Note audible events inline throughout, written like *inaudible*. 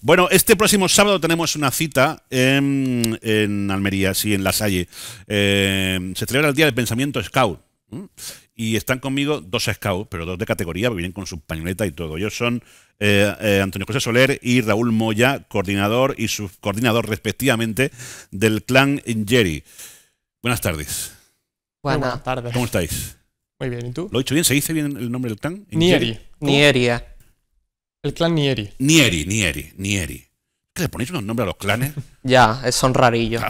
Bueno, este próximo sábado tenemos una cita en, Almería, sí, en La Salle. Em, se celebra el Día del Pensamiento Scout. Y están conmigo dos scouts, pero dos de categoría, porque vienen con su pañoleta y todo. Ellos son eh, eh, Antonio José Soler y Raúl Moya, coordinador y subcoordinador respectivamente del clan Ingeri. Buenas tardes. Buenas. tardes. ¿Cómo estáis? Muy bien, ¿y tú? ¿Lo he dicho bien? ¿Se dice bien el nombre del clan? Nieri. Nieri. El clan Nieri. Nieri, Nieri, Nieri. ¿Qué le ponéis unos nombres a los clanes? *laughs* Ya, son rarillos.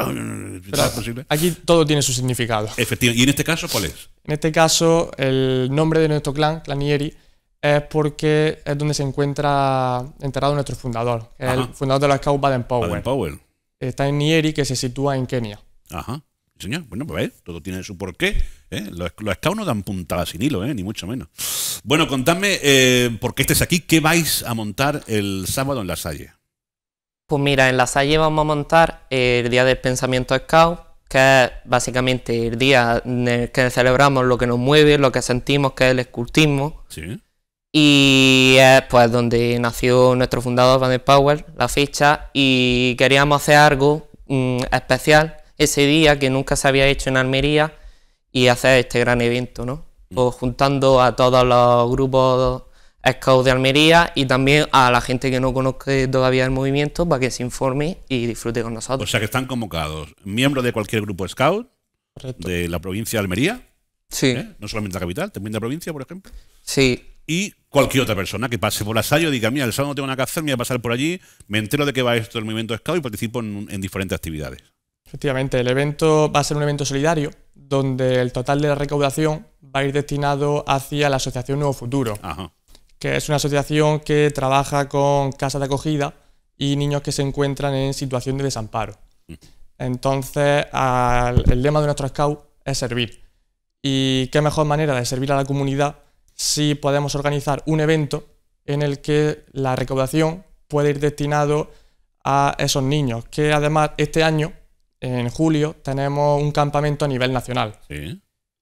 Aquí todo tiene su significado. Efectivamente. ¿Y en este caso cuál es? En este caso, el nombre de nuestro clan, clan Nieri, es porque es donde se encuentra enterrado nuestro fundador, el fundador de la Scout Baden-Powell. Baden-Powell. Está en Nieri, que se sitúa en Kenia. Ajá. Señor, bueno, pues todo tiene su porqué ¿eh? Los, scouts no dan puntadas sin hilo, ¿eh? ni mucho menos. Bueno, contadme, eh, porque este es aquí, ¿qué vais a montar el sábado en La Salle? Pues mira, en La Salle vamos a montar el Día del Pensamiento Scout, que es básicamente el día en el que celebramos lo que nos mueve, lo que sentimos, que es el escultismo. Y es pues donde nació nuestro fundador, Van der Powell, la fecha, y queríamos hacer algo mm, especial ese día que nunca se había hecho en Almería y hacer este gran evento, ¿no? Mm. Pues juntando a todos los grupos scouts de Almería y también a la gente que no conozca todavía el movimiento para que se informe y disfrute con nosotros. O sea que están convocados miembros de cualquier grupo scout de la provincia de Almería. Sí. ¿eh? No solamente la capital, también de la provincia, por ejemplo. Sí. Y cualquier otra persona que pase por la y diga, mira, el sábado no tengo nada que hacer, me voy a pasar por allí, me entero de que va esto del movimiento scout y participo en diferentes actividades. Efectivamente, el evento va a ser un evento solidario donde el total de la recaudación va a ir destinado hacia la Asociación Nuevo Futuro, que es una asociación que trabaja con casas de acogida y niños que se encuentran en situación de desamparo. Mm. Entonces, el lema de nuestro scout es servir. Y qué mejor manera de servir a la comunidad si podemos organizar un evento en el que la recaudación puede ir destinado a esos niños, que además este año en julio, tenemos un campamento a nivel nacional.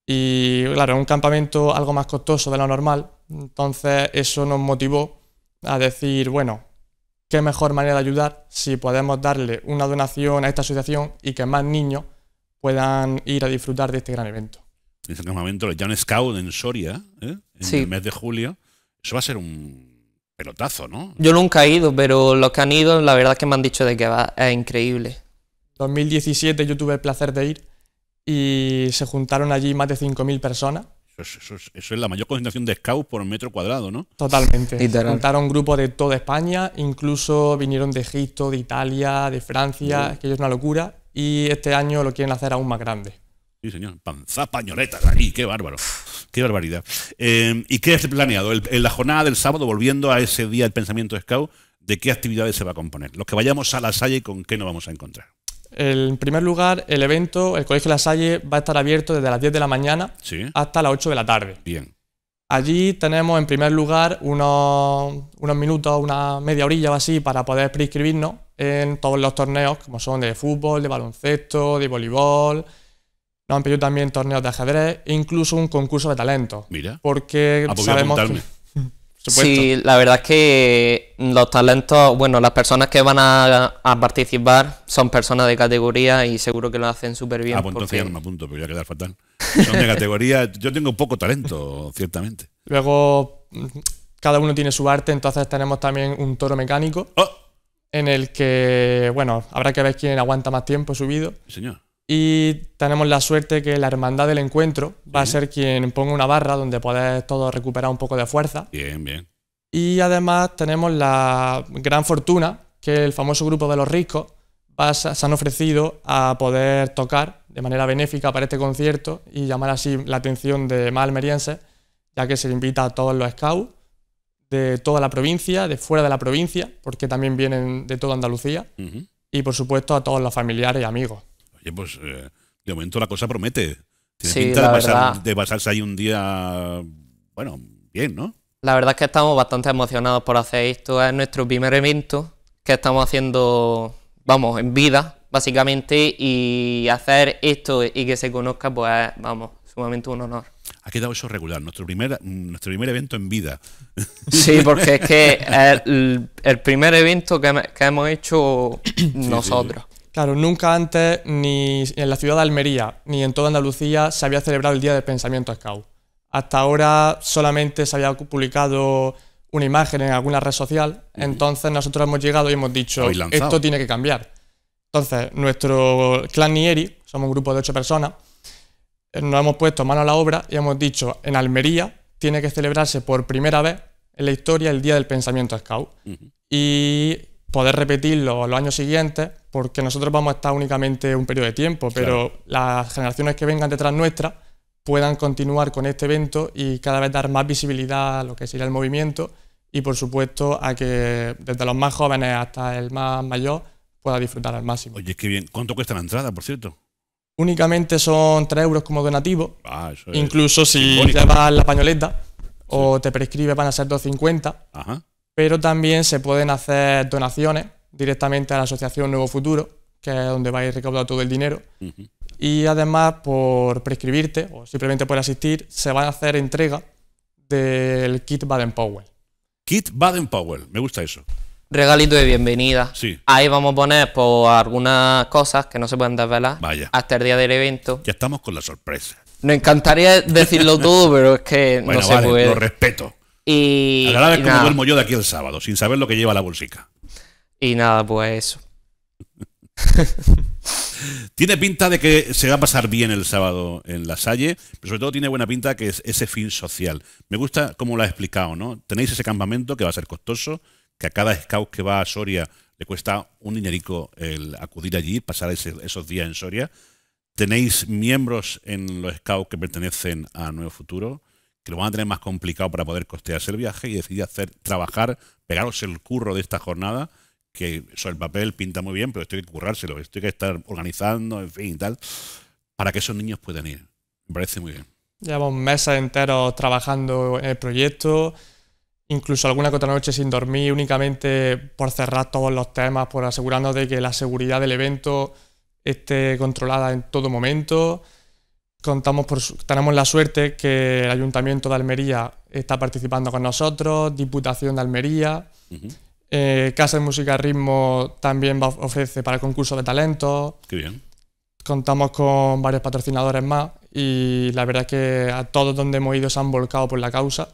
Y claro, un campamento algo más costoso de lo normal. Entonces eso nos motivó a decir, bueno, qué mejor manera de ayudar si podemos darle una donación a esta asociación y que más niños puedan ir a disfrutar de este gran evento. En este campamento, el un Scout en Soria, ¿eh? en el mes de julio, eso va a ser un pelotazo, ¿no? Yo nunca he ido, pero los que han ido, la verdad es que me han dicho de que va, es increíble. 2017 yo tuve el placer de ir y se juntaron allí más de 5.000 personas. Eso, es la mayor concentración de scouts por metro cuadrado, ¿no? Totalmente. Se Juntaron grupos de toda España, incluso vinieron de Egipto, de Italia, de Francia, que que es una locura. Y este año lo quieren hacer aún más grande. Sí, señor. Panza pañoleta, ahí, qué bárbaro. Qué barbaridad. Em, ¿Y qué es planeado? En la jornada del sábado, volviendo a ese día del pensamiento de scout, ¿de qué actividades se va a componer? Los que vayamos a la Salle, ¿con qué nos vamos a encontrar? En primer lugar, el evento, el Colegio La Salle, va a estar abierto desde las 10 de la mañana hasta las 8 de la tarde. Bien. Allí tenemos en primer lugar unos, unos minutos, una media horilla o así para poder preinscribirnos en todos los torneos, como son de fútbol, de baloncesto, de voleibol. Nos han pedido también torneos de ajedrez e incluso un concurso de talento. Mira. Porque ah, sabemos. Que, Sí, la verdad es que los talentos, bueno, las personas que van a, participar son personas de categoría y seguro que lo hacen súper bien. no me apunto, pero voy a quedar fatal. Son de categoría, *laughs* yo tengo poco talento, ciertamente. Luego, cada uno tiene su arte, entonces tenemos también un toro mecánico. ¡Oh! En el que, bueno, habrá que ver quién aguanta más tiempo subido. Señor y tenemos la suerte que la hermandad del encuentro va a ser quien ponga una barra donde podés todos recuperar un poco de fuerza. Bien, bien. Y además tenemos la gran fortuna que el famoso grupo de los ricos se han ofrecido a poder tocar de manera benéfica para este concierto y llamar así la atención de más almerienses, ya que se invita a todos los scouts de toda la provincia, de fuera de la provincia, porque también vienen de toda Andalucía, y por supuesto a todos los familiares y amigos pues eh, de momento la cosa promete. Tiene pinta de, pasar, pasarse ahí un día, bueno, bien, ¿no? La verdad es que estamos bastante emocionados por hacer esto. Es nuestro primer evento que estamos haciendo, vamos, en vida, básicamente, y hacer esto y que se conozca, pues, vamos, sumamente un honor ha quedado eso regular, nuestro primer, nuestro primer evento en vida. *laughs* Sí, porque es que *laughs* el, el primer evento que, hemos hecho nosotros. Claro, nunca antes, ni en la ciudad de Almería, ni en toda Andalucía, se había celebrado el Día del Pensamiento Scout. Hasta ahora solamente se había publicado una imagen en alguna red social, entonces nosotros hemos llegado y hemos dicho, esto tiene que cambiar. Entonces, nuestro clan Nieri, somos un grupo de ocho personas, eh, nos hemos puesto mano a la obra y hemos dicho, en Almería tiene que celebrarse por primera vez en la historia el Día del Pensamiento Scout. Y poder repetirlo los años siguientes porque nosotros vamos a estar únicamente un periodo de tiempo, pero las generaciones que vengan detrás nuestra puedan continuar con este evento y cada vez dar más visibilidad a lo que sería el movimiento y por supuesto a que desde los más jóvenes hasta el más mayor pueda disfrutar al máximo. Oye, qué bien. ¿Cuánto cuesta la entrada, por cierto? Únicamente son 3 euros como donativo. Ah, Incluso si llevas la pañoleta o te prescribe van a ser 2,50. Pero también se pueden hacer donaciones directamente a la Asociación Nuevo Futuro, que es donde vais recaudar todo el dinero. Y además, por prescribirte o simplemente por asistir, se va a hacer entrega del kit Baden-Powell. Kit Baden-Powell, me gusta eso. Regalito de bienvenida. Sí. Ahí vamos a poner por algunas cosas que no se pueden desvelar Vaya. hasta el día del evento. Ya estamos con la sorpresa. Nos encantaría decirlo *laughs* todo, pero es que no se puede. Lo respeto. Y. A la vez como duermo yo de aquí el sábado, sin saber lo que lleva la bolsica. Y nada, pues eso. *laughs* tiene pinta de que se va a pasar bien el sábado en la Salle, pero sobre todo tiene buena pinta que es ese fin social. Me gusta cómo lo ha explicado, ¿no? Tenéis ese campamento que va a ser costoso, que a cada scout que va a Soria le cuesta un dinerico el acudir allí, pasar esos días en Soria. Tenéis miembros en los scouts que pertenecen a Nuevo Futuro, que lo van a tener más complicado para poder costearse el viaje y decidir hacer, trabajar, pegaros el curro de esta jornada que sobre el papel pinta muy bien, pero estoy que currárselo, estoy que estar organizando, en fin, y tal, para que esos niños puedan ir. Me parece muy bien. Llevamos meses enteros trabajando en el proyecto, incluso alguna que otra noche sin dormir, únicamente por cerrar todos los temas, por asegurarnos de que la seguridad del evento esté controlada en todo momento. Contamos por, tenemos la suerte que el Ayuntamiento de Almería está participando con nosotros, Diputación de Almería. Eh, Casa de Música Ritmo también ofrece para el concurso de talentos. Qué bien. Contamos con varios patrocinadores más y la verdad es que a todos donde hemos ido se han volcado por la causa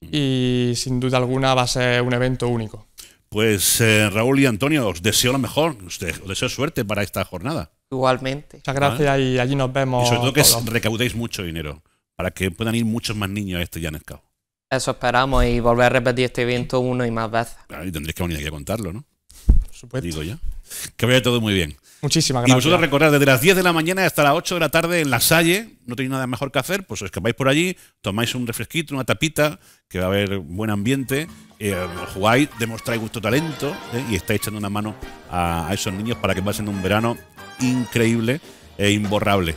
mm. y sin duda alguna va a ser un evento único. Pues eh, Raúl y Antonio, os deseo lo mejor, os deseo suerte para esta jornada. Igualmente. Muchas gracias ah. y allí nos vemos. Y sobre todo que recaudéis mucho dinero para que puedan ir muchos más niños a este Janescao. Eso esperamos y volver a repetir este evento uno y más veces. y tendréis que venir aquí a contarlo, ¿no? Por supuesto. Digo ya. Que vaya todo muy bien. Muchísimas gracias. Y vosotros recordad, desde las 10 de la mañana hasta las 8 de la tarde en la Salle, no tenéis nada mejor que hacer, pues os escapáis por allí, tomáis un refresquito, una tapita, que va a haber buen ambiente, eh, jugáis, demostráis vuestro talento eh, y estáis echando una mano a, a esos niños para que pasen un verano increíble e imborrable.